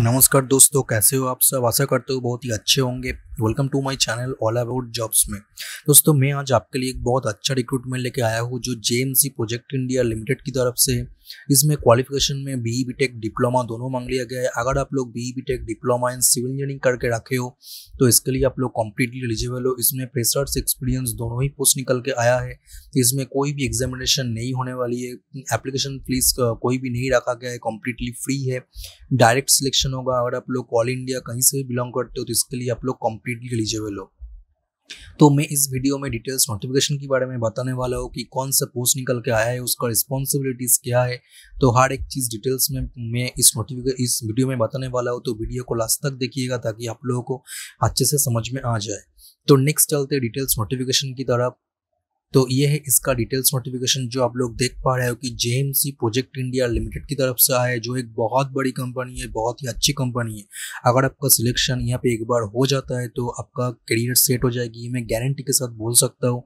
नमस्कार दोस्तों कैसे हो आप सब आशा करते हो बहुत ही अच्छे होंगे welcome to my channel all about jobs में दोस्तों मैं आज आपके लिए एक बहुत अच्छा रिक्रूटमेंट लेके आया हूँ जो जे प्रोजेक्ट इंडिया लिमिटेड की तरफ से है इसमें क्वालिफिकेशन में बी बी टेक डिप्लोमा दोनों मांग लिया गया है अगर आप लोग B B tech diploma in civil engineering करके रखे हो तो इसके लिए आप लोग कम्प्लीटली एलिजिबल हो इसमें प्रेसर्स एक्सपीरियंस दोनों ही पोस्ट निकल के आया है इसमें कोई भी एग्जामिनेशन नहीं होने वाली है एप्लीकेशन फीस कोई भी नहीं रखा गया है कम्प्लीटली फ्री है डायरेक्ट सिलेक्शन होगा अगर आप लोग ऑल इंडिया कहीं से भी बिलोंग करते हो तो इसके लिए आप लोग कम्प्लीटली एलिजिबल हो तो मैं इस वीडियो में डिटेल्स नोटिफिकेशन के बारे में बताने वाला हूँ कि कौन सा पोस्ट निकल के आया है उसका रिस्पॉन्सिबिलिटीज़ क्या है तो हर एक चीज़ डिटेल्स में मैं इस नोटिफिकेशन इस वीडियो में बताने वाला हूँ तो वीडियो को लास्ट तक देखिएगा ताकि आप लोगों को अच्छे से समझ में आ जाए तो नेक्स्ट चलते डिटेल्स नोटिफिकेशन की तरफ तो ये है इसका डिटेल्स नोटिफिकेशन जो आप लोग देख पा रहे हो कि जे प्रोजेक्ट इंडिया लिमिटेड की तरफ से आया है जो एक बहुत बड़ी कंपनी है बहुत ही अच्छी कंपनी है अगर आपका सिलेक्शन यहाँ पे एक बार हो जाता है तो आपका करियर सेट हो जाएगी मैं गारंटी के साथ बोल सकता हूँ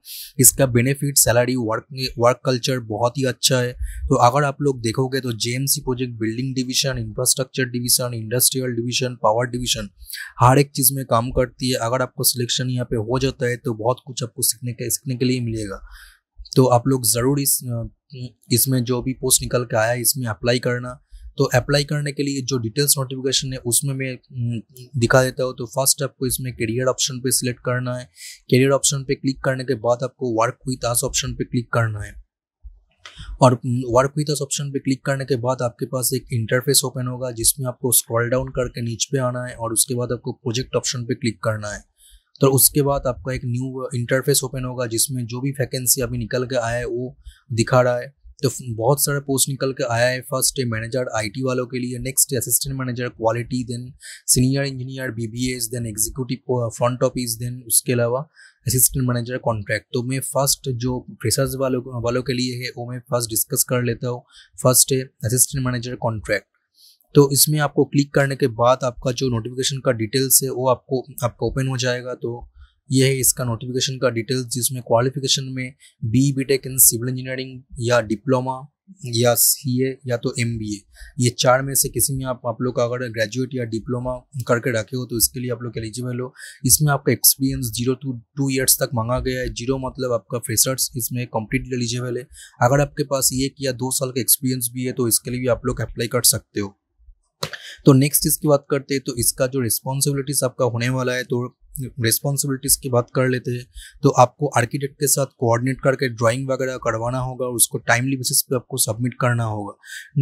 इसका benefit salary work work culture बहुत ही अच्छा है तो अगर आप लोग देखोगे तो जे project building division infrastructure division industrial division power division हर एक चीज़ में काम करती है अगर आपको सिलेक्शन यहाँ पे हो जाता है तो बहुत कुछ आपको सीखने के सीखने के लिए मिलेगा जाएगा तो आप लोग ज़रूर इस इसमें जो भी पोस्ट निकल के आया इसमें अप्लाई करना तो अप्लाई करने के लिए जो डिटेल्स नोटिफिकेशन है उसमें मैं दिखा देता हूँ तो फर्स्ट आपको इसमें करियर ऑप्शन पे सिलेक्ट करना है करियर ऑप्शन पे क्लिक करने के बाद आपको वर्क हुई तास ऑप्शन पे क्लिक करना है और वर्क हुई तास ऑप्शन पे क्लिक करने के बाद आपके पास एक इंटरफेस ओपन होगा जिसमें आपको स्क्रॉल डाउन करके नीचे पे आना है और उसके बाद आपको प्रोजेक्ट ऑप्शन पे क्लिक करना है तो उसके बाद आपका एक न्यू इंटरफेस ओपन होगा जिसमें जो भी वैकेंसी अभी निकल के आया है वो दिखा रहा है तो बहुत सारे पोस्ट निकल के आया है फर्स्ट मैनेजर आईटी वालों के लिए next assistant manager quality then senior engineer BBS then executive front office then उसके अलावा असिस्टेंट मैनेजर कॉन्ट्रैक्ट तो मैं फर्स्ट जो फ्रेशर्स वालों वालों के लिए है वो मैं फर्स्ट डिस्कस कर लेता हूँ फर्स्ट है असिस्टेंट मैनेजर कॉन्ट्रैक्ट तो इसमें आपको क्लिक करने के बाद आपका जो नोटिफिकेशन का डिटेल्स है वो आपको आपका ओपन हो जाएगा तो यह है इसका नोटिफिकेशन का डिटेल्स जिसमें क्वालिफिकेशन में B B tech in civil engineering या डिप्लोमा या सी ए या तो एम बी ए ये चार में से किसी में आप आप लोग अगर ग्रेजुएट या डिप्लोमा करके रखे हो तो इसके लिए आप लोग एलिजिबल हो इसमें आपका experience zero to two years तक मांगा गया है जीरो मतलब आपका फ्रेशर्स इसमें कम्प्लीटली एलिजिबल है अगर आपके पास एक या दो साल का एक्सपीरियंस भी है तो इसके लिए भी आप लोग अप्लाई कर सकते हो तो नेक्स्ट इसकी बात करते हैं तो इसका जो रिस्पॉन्सिबिलिटीज आपका होने वाला है तो रिस्पॉन्सिबिलिटीज़ की बात कर लेते हैं तो आपको आर्किटेक्ट के साथ कोऑर्डिनेट करके ड्राइंग वगैरह करवाना होगा और उसको टाइमली बेसिस पे आपको सबमिट करना होगा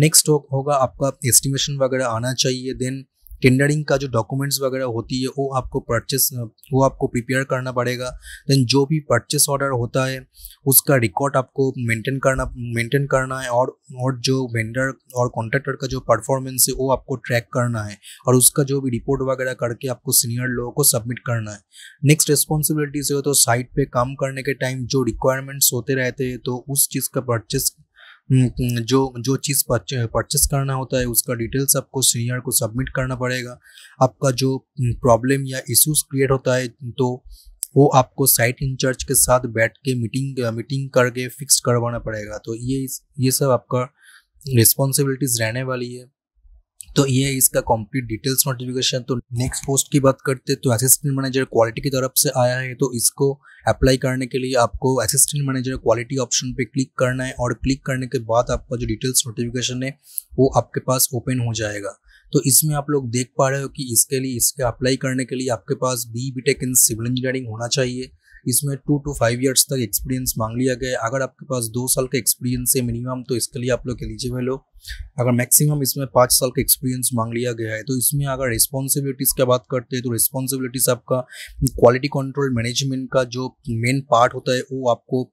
नेक्स्ट होगा आपका एस्टिमेशन वगैरह आना चाहिए देन टेंडरिंग का जो डॉक्यूमेंट्स वगैरह होती है वो आपको परचेस वो आपको प्रिपेयर करना पड़ेगा देन जो भी परचेस ऑर्डर होता है उसका रिकॉर्ड आपको मेंटेन करना मेंटेन करना है और और जो वेंडर और कॉन्ट्रैक्टर का जो परफॉर्मेंस है वो आपको ट्रैक करना है और उसका जो भी रिपोर्ट वगैरह करके आपको सीनियर लोगों को सबमिट करना है नेक्स्ट रिस्पॉन्सिबिलिटीज हो तो साइट पर काम करने के टाइम जो रिक्वायरमेंट्स होते रहते हैं तो उस चीज़ का परचेस हम्म, जो जो चीज़ परचेस करना होता है उसका डिटेल्स आपको सीनियर को सबमिट करना पड़ेगा आपका जो प्रॉब्लम हम्म, या इश्यूज क्रिएट होता है तो वो आपको साइट इंचार्ज के साथ बैठ के मीटिंग मीटिंग करके फिक्स करवाना पड़ेगा तो ये ये सब आपका रिस्पॉन्सिबिलिटीज रहने वाली है तो ये इसका कंप्लीट डिटेल्स नोटिफिकेशन तो नेक्स्ट पोस्ट की बात करते तो असिस्टेंट मैनेजर क्वालिटी की तरफ से आया है तो इसको अप्लाई करने के लिए आपको असिस्टेंट मैनेजर क्वालिटी ऑप्शन पे क्लिक करना है और क्लिक करने के बाद आपका जो डिटेल्स नोटिफिकेशन है वो आपके पास ओपन हो जाएगा तो इसमें आप लोग देख पा रहे हो कि इसके लिए इसके अप्लाई करने के लिए आपके पास B B tech in civil engineering होना चाहिए इसमें टू टू फाइव ईयर्स तक एक्सपीरियंस मांग लिया गया है अगर आपके पास दो साल का एक्सपीरियंस है मिनिमम तो इसके लिए आप लोग एलिजिबल हो अगर मैक्सिमम इसमें पाँच साल का एक्सपीरियंस मांग लिया गया है तो इसमें अगर रिस्पॉन्सिबिलिटीज़ की बात करते हैं तो रिस्पॉन्सिबिलिटीज़ आपका क्वालिटी कंट्रोल मैनेजमेंट का जो मेन पार्ट होता है वो आपको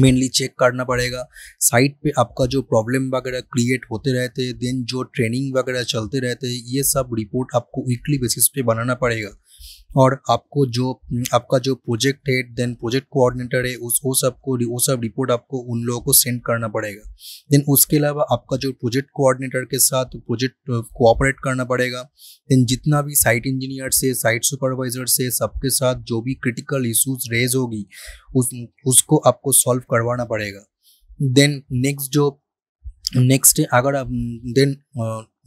मेनली चेक करना पड़ेगा साइट पे आपका जो प्रॉब्लम वगैरह क्रिएट होते रहते हैं देन जो ट्रेनिंग वगैरह चलते रहते हैं ये सब रिपोर्ट आपको वीकली बेसिस पे बनाना पड़ेगा और आपको जो आपका जो प्रोजेक्ट है देन प्रोजेक्ट कोऑर्डिनेटर है उस वो सबको वो सब रिपोर्ट आपको उन लोगों को सेंड करना पड़ेगा देन उसके अलावा आपका जो प्रोजेक्ट कोऑर्डिनेटर के साथ प्रोजेक्ट कोऑपरेट uh, करना पड़ेगा देन जितना भी साइट इंजीनियर से साइट सुपरवाइजर से सबके साथ जो भी क्रिटिकल इशूज़ रेज होगी उस उसको आपको सॉल्व करवाना पड़ेगा देन नेक्स्ट जो नेक्स्ट अगर आप देन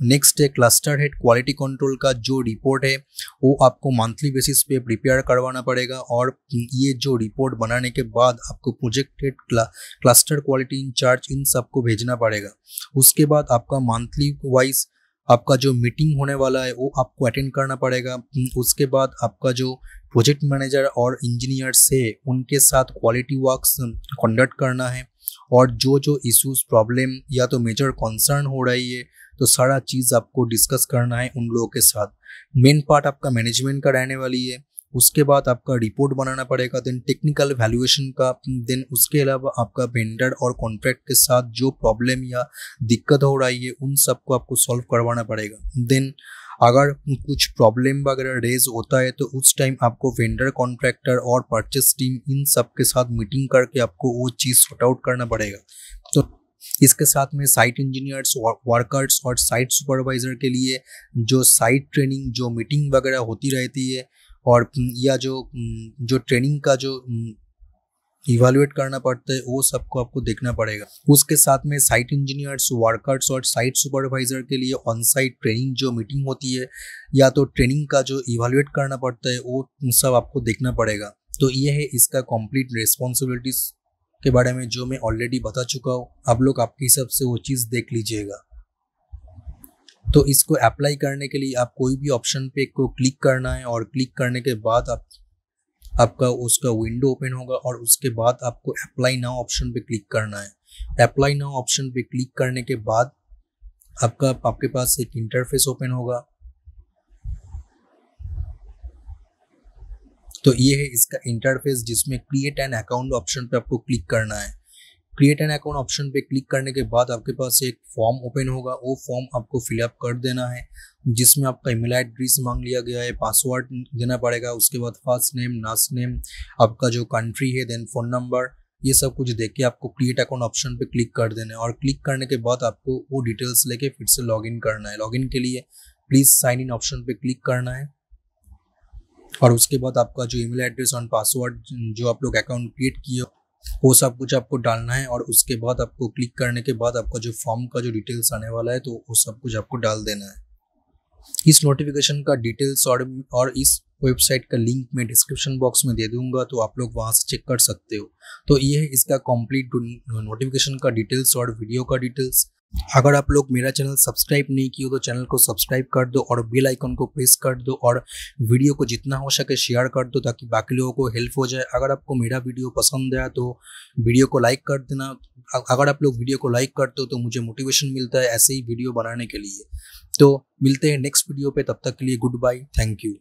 नेक्स्ट है क्लस्टर हेड क्वालिटी कंट्रोल का जो रिपोर्ट है वो आपको मंथली बेसिस पे प्रिपेयर करवाना पड़ेगा और ये जो रिपोर्ट बनाने के बाद आपको project head cluster quality incharge इन सबको भेजना पड़ेगा उसके बाद आपका मंथली वाइज आपका जो मीटिंग होने वाला है वो आपको अटेंड करना पड़ेगा हम्म, उसके बाद आपका जो प्रोजेक्ट मैनेजर और इंजीनियर्स है उनके साथ क्वालिटी वर्क्स कंडक्ट करना है और जो जो इश्यूज प्रॉब्लम या तो मेजर कंसर्न हो रही है तो सारा चीज़ आपको डिस्कस करना है उन लोगों के साथ मेन पार्ट आपका मैनेजमेंट का रहने वाली है उसके बाद आपका रिपोर्ट बनाना पड़ेगा देन टेक्निकल वैल्यूएशन का देन उसके अलावा आपका वेंडर और कॉन्ट्रैक्ट के साथ जो प्रॉब्लम या दिक्कत हो रही है उन सबको आपको सॉल्व करवाना पड़ेगा देन अगर कुछ प्रॉब्लम वगैरह रेज होता है तो उस टाइम आपको वेंडर कॉन्ट्रैक्टर और परचेस टीम इन सब के साथ मीटिंग करके आपको वो चीज़ सॉर्ट आउट करना पड़ेगा तो इसके साथ में साइट इंजीनियर्स वर्कर्स और साइट सुपरवाइजर के लिए जो साइट ट्रेनिंग जो मीटिंग वगैरह होती रहती है और या जो जो ट्रेनिंग का जो इवेलुएट करना पड़ता है वो सबको आपको देखना पड़ेगा उसके साथ में साइट इंजीनियर्स वर्कर्स और साइट सुपरवाइजर के लिए ऑन साइट ट्रेनिंग जो मीटिंग होती है या तो ट्रेनिंग का जो इवेलुएट करना पड़ता है वो सब आपको देखना पड़ेगा तो ये है इसका कंप्लीट रिस्पॉन्सिबिलिटीज के बारे में जो मैं ऑलरेडी बता चुका हूँ आप लोग आपके हिसाब से वो चीज़ देख लीजिएगा तो इसको अप्लाई करने के लिए आप कोई भी ऑप्शन पे को क्लिक करना है और क्लिक करने के बाद आप आपका उसका विंडो ओपन होगा और उसके बाद आपको अप्लाई नाउ ऑप्शन पे क्लिक करना है अप्लाई नाउ ऑप्शन पे क्लिक करने के बाद आपका आपके पास एक इंटरफेस ओपन होगा तो ये है इसका इंटरफेस जिसमें क्रिएट एन अकाउंट ऑप्शन पे आपको क्लिक करना है क्रिएट एन अकाउंट ऑप्शन पे क्लिक करने के बाद आपके पास एक फॉर्म ओपन होगा वो फॉर्म आपको फिलअप कर देना है जिसमें आपका ईमेल एड्रेस मांग लिया गया है पासवर्ड देना पड़ेगा उसके बाद फर्स्ट नेम लास्ट नेम आपका जो कंट्री है देन फ़ोन नंबर ये सब कुछ देख के आपको क्रिएट अकाउंट ऑप्शन पे क्लिक कर देना है और क्लिक करने के बाद आपको वो डिटेल्स लेके फिर से लॉगिन करना है लॉगिन के लिए प्लीज़ साइन इन ऑप्शन पे क्लिक करना है और उसके बाद आपका जो ईमेल एड्रेस और पासवर्ड जो आप लोग अकाउंट क्रिएट किए वो सब कुछ आपको डालना है और उसके बाद आपको क्लिक करने के बाद आपका जो फॉर्म का जो डिटेल्स आने वाला है तो वो सब कुछ आपको डाल देना है इस नोटिफिकेशन का डिटेल्स और और इस वेबसाइट का लिंक मैं डिस्क्रिप्शन बॉक्स में दे दूंगा तो आप लोग वहां से चेक कर सकते हो तो ये है इसका कंप्लीट नोटिफिकेशन का डिटेल्स और वीडियो का डिटेल्स अगर आप लोग मेरा चैनल सब्सक्राइब नहीं किए तो चैनल को सब्सक्राइब कर दो और बेल आइकन को प्रेस कर दो और वीडियो को जितना हो सके शेयर कर दो ताकि बाकी लोगों को हेल्प हो जाए अगर आपको मेरा वीडियो पसंद आया तो वीडियो को लाइक कर देना अगर आप लोग वीडियो को लाइक करते हो तो मुझे मोटिवेशन मिलता है ऐसे ही वीडियो बनाने के लिए तो मिलते हैं नेक्स्ट वीडियो पर तब तक के लिए गुड बाय थैंक यू